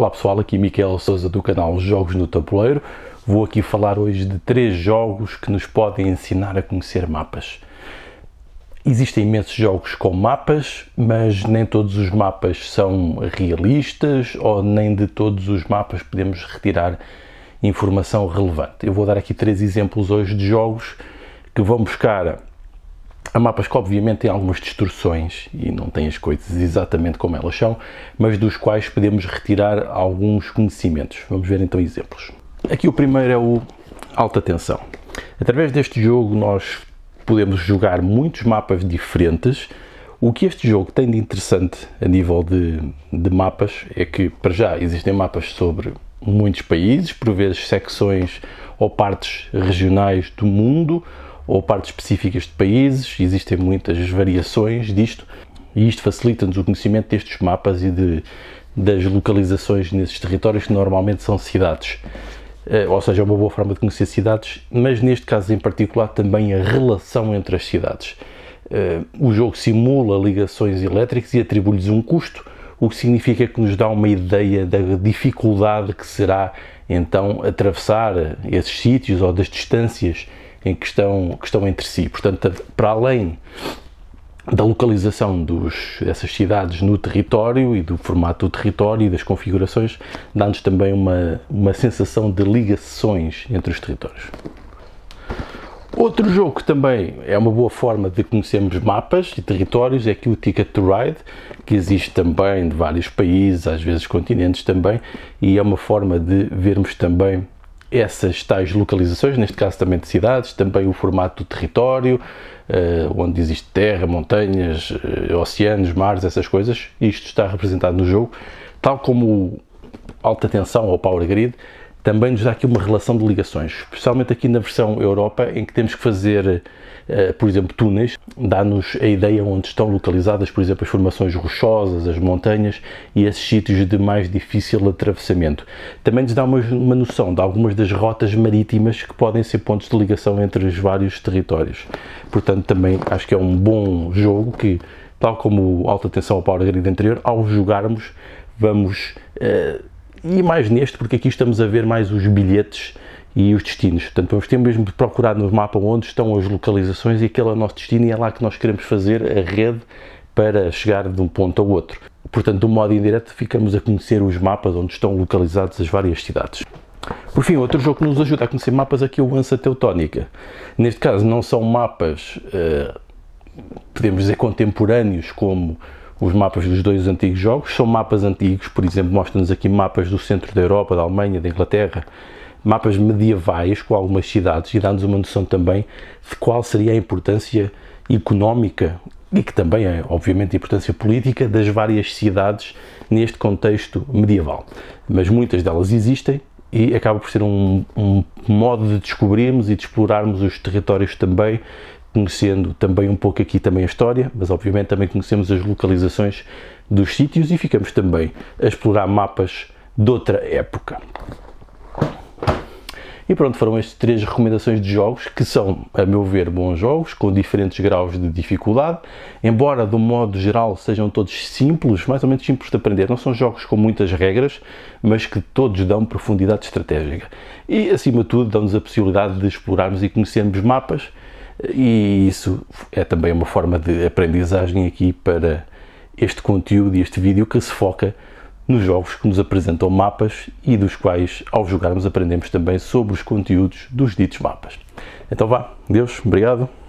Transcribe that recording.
Olá pessoal, aqui Miquel Souza do canal Jogos no Tabuleiro. Vou aqui falar hoje de três jogos que nos podem ensinar a conhecer mapas. Existem imensos jogos com mapas, mas nem todos os mapas são realistas ou nem de todos os mapas podemos retirar informação relevante. Eu vou dar aqui três exemplos hoje de jogos que vão buscar Há mapas que, obviamente, têm algumas distorções e não têm as coisas exatamente como elas são, mas dos quais podemos retirar alguns conhecimentos. Vamos ver então exemplos. Aqui o primeiro é o Alta Tensão. Através deste jogo, nós podemos jogar muitos mapas diferentes. O que este jogo tem de interessante a nível de, de mapas é que, para já, existem mapas sobre muitos países, por vezes secções ou partes regionais do mundo ou partes específicas de países, existem muitas variações disto e isto facilita-nos o conhecimento destes mapas e de, das localizações nesses territórios que normalmente são cidades. Eh, ou seja, é uma boa forma de conhecer cidades, mas neste caso em particular também a relação entre as cidades. Eh, o jogo simula ligações elétricas e atribui-lhes um custo, o que significa que nos dá uma ideia da dificuldade que será então atravessar esses sítios ou das distâncias em que estão, que estão entre si. Portanto, para além da localização dos, dessas cidades no território e do formato do território e das configurações, dá-nos também uma, uma sensação de ligações entre os territórios. Outro jogo que também é uma boa forma de conhecermos mapas e territórios é aqui o Ticket to Ride, que existe também de vários países, às vezes continentes também, e é uma forma de vermos também essas tais localizações, neste caso também de cidades, também o formato do território, eh, onde existe terra, montanhas, eh, oceanos, mares, essas coisas. Isto está representado no jogo, tal como alta tensão ou power grid também nos dá aqui uma relação de ligações, especialmente aqui na versão Europa, em que temos que fazer, eh, por exemplo, túneis, dá-nos a ideia onde estão localizadas, por exemplo, as formações rochosas, as montanhas e esses sítios de mais difícil atravessamento. Também nos dá uma, uma noção de algumas das rotas marítimas que podem ser pontos de ligação entre os vários territórios. Portanto, também acho que é um bom jogo que, tal como o Alta atenção ao Power Grid anterior, ao jogarmos, vamos. Uh, e mais neste, porque aqui estamos a ver mais os bilhetes e os destinos. Portanto, vamos ter mesmo de procurar no mapa onde estão as localizações e aquele é o nosso destino e é lá que nós queremos fazer a rede para chegar de um ponto ao outro. Portanto, de um modo indireto, ficamos a conhecer os mapas onde estão localizadas as várias cidades. Por fim, outro jogo que nos ajuda a conhecer mapas aqui é o Ansa Teutónica. Neste caso, não são mapas, eh, podemos dizer, contemporâneos, como os mapas dos dois antigos jogos. São mapas antigos, por exemplo, mostram nos aqui mapas do centro da Europa, da Alemanha, da Inglaterra, mapas medievais com algumas cidades e dá-nos uma noção também de qual seria a importância económica e que também é, obviamente, a importância política das várias cidades neste contexto medieval. Mas muitas delas existem e acaba por ser um, um modo de descobrirmos e de explorarmos os territórios também conhecendo também um pouco aqui também a história, mas obviamente também conhecemos as localizações dos sítios e ficamos também a explorar mapas de outra época. E pronto, foram estas três recomendações de jogos que são, a meu ver, bons jogos com diferentes graus de dificuldade, embora do modo geral sejam todos simples, mais ou menos simples de aprender. Não são jogos com muitas regras, mas que todos dão profundidade estratégica. E acima de tudo, dão-nos a possibilidade de explorarmos e conhecermos mapas e isso é também uma forma de aprendizagem aqui para este conteúdo e este vídeo que se foca nos jogos que nos apresentam mapas e dos quais, ao jogarmos, aprendemos também sobre os conteúdos dos ditos mapas. Então vá, Deus, obrigado.